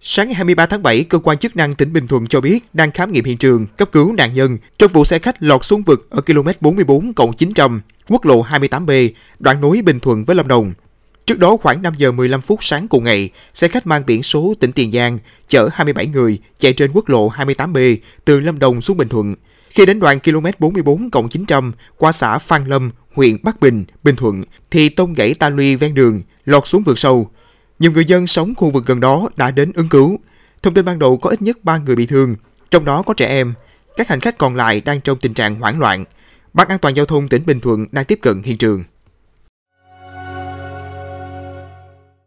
Sáng ngày 23 tháng 7, cơ quan chức năng tỉnh Bình Thuận cho biết đang khám nghiệm hiện trường, cấp cứu nạn nhân trong vụ xe khách lọt xuống vực ở km 44 900, quốc lộ 28B, đoạn nối Bình Thuận với Lâm Đồng. Trước đó khoảng 5 giờ 15 phút sáng cùng ngày, xe khách mang biển số tỉnh Tiền Giang chở 27 người chạy trên quốc lộ 28B từ Lâm Đồng xuống Bình Thuận. Khi đến đoạn km 44 900 qua xã Phan Lâm, huyện Bắc Bình, Bình Thuận thì tông gãy ta luy ven đường, lọt xuống vực sâu. Nhiều người dân sống khu vực gần đó đã đến ứng cứu. Thông tin ban đầu có ít nhất 3 người bị thương, trong đó có trẻ em. Các hành khách còn lại đang trong tình trạng hoảng loạn. Ban an toàn giao thông tỉnh Bình Thuận đang tiếp cận hiện trường.